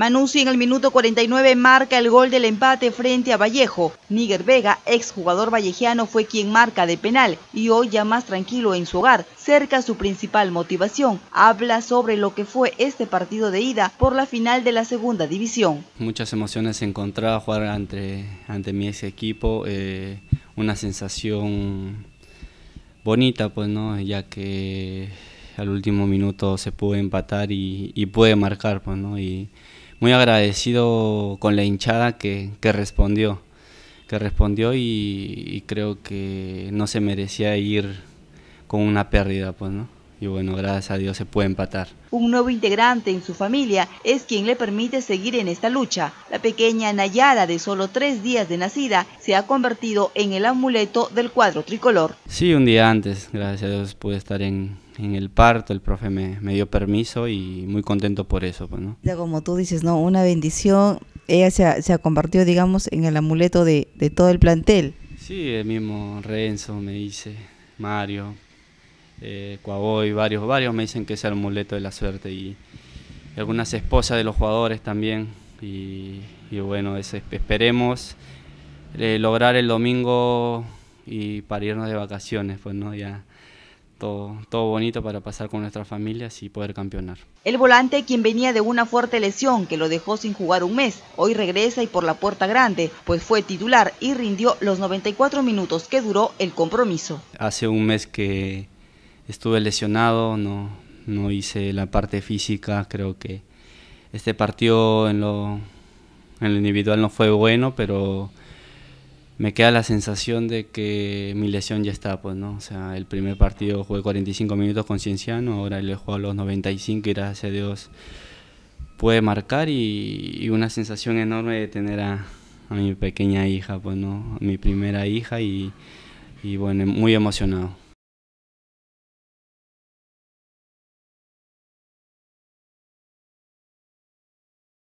Manuzzi en el minuto 49 marca el gol del empate frente a Vallejo. Níger Vega, jugador vallejiano, fue quien marca de penal y hoy ya más tranquilo en su hogar, cerca su principal motivación. Habla sobre lo que fue este partido de ida por la final de la segunda división. Muchas emociones encontradas jugar ante, ante mi ex equipo, eh, una sensación bonita, pues no, ya que al último minuto se pudo empatar y, y puede marcar, pues no, y, muy agradecido con la hinchada que, respondió, que respondió y, y creo que no se merecía ir con una pérdida, pues, ¿no? y bueno, gracias a Dios se puede empatar. Un nuevo integrante en su familia es quien le permite seguir en esta lucha. La pequeña Nayara, de solo tres días de nacida, se ha convertido en el amuleto del cuadro tricolor. Sí, un día antes, gracias a Dios pude estar en, el parto, el profe me, dio permiso y muy contento por eso. Pues, Ya como tú dices, no, una bendición, ella se ha, se convertido, digamos, en el amuleto de, de todo el plantel. Sí, el mismo Renzo me dice, Mario, eh, y varios, varios me dicen que es el muleto de la suerte y algunas esposas de los jugadores también. Y, bueno, esperemos eh, lograr el domingo y parirnos de vacaciones, pues no, ya todo, todo, bonito para pasar con nuestras familias y poder campeonar. El volante, quien venía de una fuerte lesión que lo dejó sin jugar un mes, hoy regresa y por la puerta grande, pues fue titular y rindió los 94 minutos que duró el compromiso. Hace un mes que, estuve lesionado, no, no hice la parte física, creo que este partido en lo, en individual no fue bueno, pero me queda la sensación de que mi lesión ya está, pues, ¿no? O sea, el primer partido jugué 45 minutos con Cienciano, ahora le juego a los 95 y gracias a Dios puede marcar y, una sensación enorme de tener a, mi pequeña hija, pues, ¿no? mi primera hija y, y bueno, muy emocionado.